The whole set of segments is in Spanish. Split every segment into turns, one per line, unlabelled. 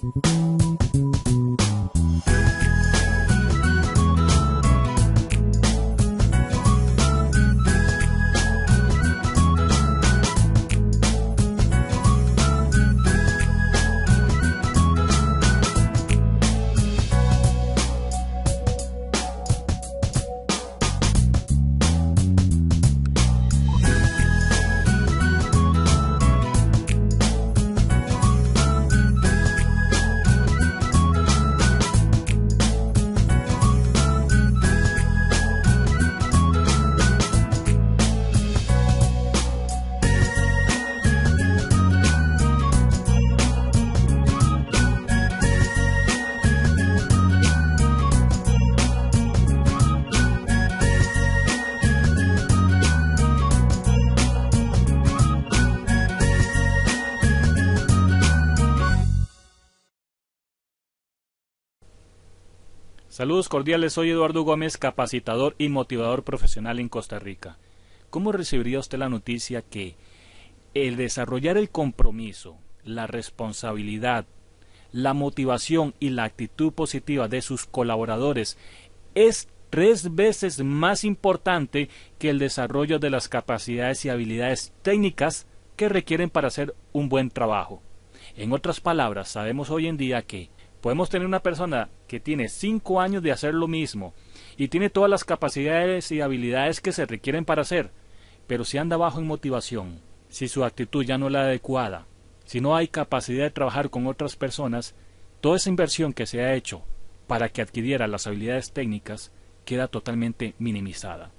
Thank you. Saludos cordiales, soy Eduardo Gómez, capacitador y motivador profesional en Costa Rica. ¿Cómo recibiría usted la noticia que el desarrollar el compromiso, la responsabilidad, la motivación y la actitud positiva de sus colaboradores es tres veces más importante que el desarrollo de las capacidades y habilidades técnicas que requieren para hacer un buen trabajo? En otras palabras, sabemos hoy en día que Podemos tener una persona que tiene cinco años de hacer lo mismo y tiene todas las capacidades y habilidades que se requieren para hacer, pero si anda bajo en motivación, si su actitud ya no es la adecuada, si no hay capacidad de trabajar con otras personas, toda esa inversión que se ha hecho para que adquiriera las habilidades técnicas queda totalmente minimizada.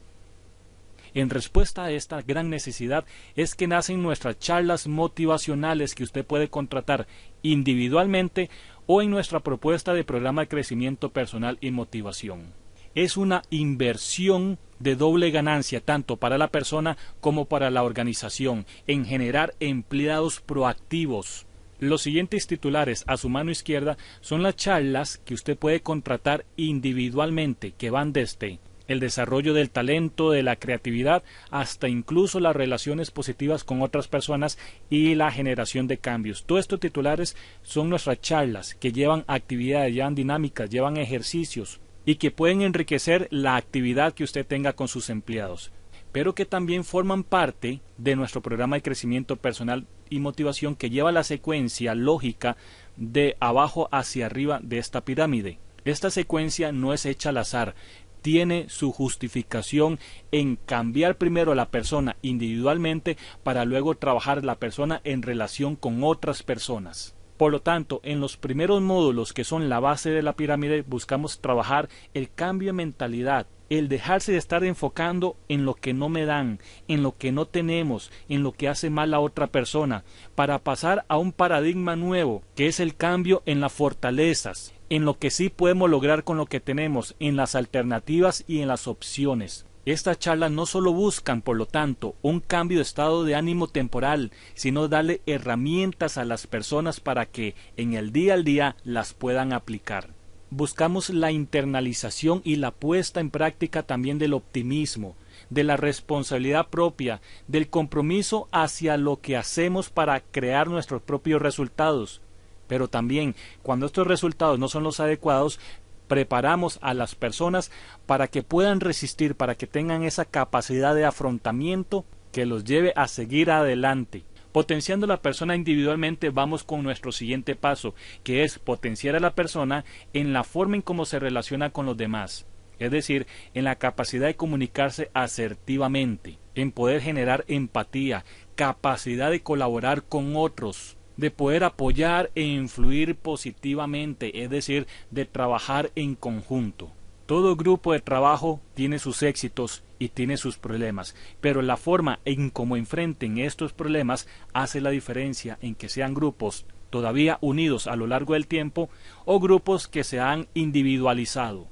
En respuesta a esta gran necesidad es que nacen nuestras charlas motivacionales que usted puede contratar individualmente o en nuestra propuesta de programa de crecimiento personal y motivación. Es una inversión de doble ganancia tanto para la persona como para la organización en generar empleados proactivos. Los siguientes titulares a su mano izquierda son las charlas que usted puede contratar individualmente, que van desde el desarrollo del talento, de la creatividad, hasta incluso las relaciones positivas con otras personas y la generación de cambios. Todos estos titulares son nuestras charlas que llevan actividades, llevan dinámicas, llevan ejercicios y que pueden enriquecer la actividad que usted tenga con sus empleados pero que también forman parte de nuestro programa de crecimiento personal y motivación que lleva la secuencia lógica de abajo hacia arriba de esta pirámide. Esta secuencia no es hecha al azar, tiene su justificación en cambiar primero a la persona individualmente para luego trabajar la persona en relación con otras personas. Por lo tanto, en los primeros módulos que son la base de la pirámide buscamos trabajar el cambio de mentalidad, el dejarse de estar enfocando en lo que no me dan, en lo que no tenemos, en lo que hace mal a otra persona, para pasar a un paradigma nuevo, que es el cambio en las fortalezas, en lo que sí podemos lograr con lo que tenemos, en las alternativas y en las opciones. Estas charlas no solo buscan, por lo tanto, un cambio de estado de ánimo temporal, sino darle herramientas a las personas para que en el día al día las puedan aplicar. Buscamos la internalización y la puesta en práctica también del optimismo, de la responsabilidad propia, del compromiso hacia lo que hacemos para crear nuestros propios resultados, pero también cuando estos resultados no son los adecuados, preparamos a las personas para que puedan resistir, para que tengan esa capacidad de afrontamiento que los lleve a seguir adelante. Potenciando a la persona individualmente vamos con nuestro siguiente paso, que es potenciar a la persona en la forma en cómo se relaciona con los demás, es decir, en la capacidad de comunicarse asertivamente, en poder generar empatía, capacidad de colaborar con otros, de poder apoyar e influir positivamente, es decir, de trabajar en conjunto. Todo grupo de trabajo tiene sus éxitos y tiene sus problemas, pero la forma en cómo enfrenten estos problemas hace la diferencia en que sean grupos todavía unidos a lo largo del tiempo o grupos que se han individualizado.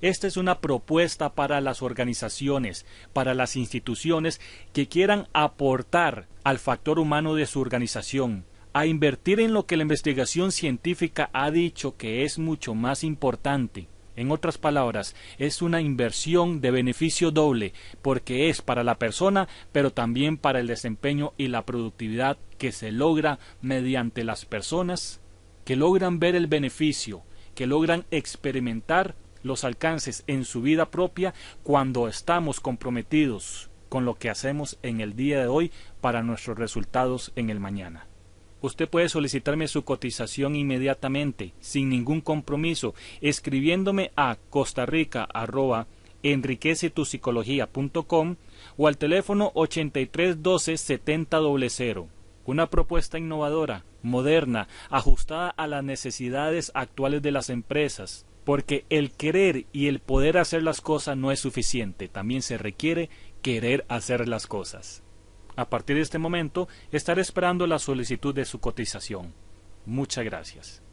Esta es una propuesta para las organizaciones, para las instituciones que quieran aportar al factor humano de su organización, a invertir en lo que la investigación científica ha dicho que es mucho más importante. En otras palabras, es una inversión de beneficio doble, porque es para la persona, pero también para el desempeño y la productividad que se logra mediante las personas que logran ver el beneficio, que logran experimentar los alcances en su vida propia cuando estamos comprometidos con lo que hacemos en el día de hoy para nuestros resultados en el mañana. Usted puede solicitarme su cotización inmediatamente, sin ningún compromiso, escribiéndome a costarrica.enriquecetupsicología.com o al teléfono 8312 7000. Una propuesta innovadora, moderna, ajustada a las necesidades actuales de las empresas. Porque el querer y el poder hacer las cosas no es suficiente, también se requiere querer hacer las cosas. A partir de este momento, estaré esperando la solicitud de su cotización. Muchas gracias.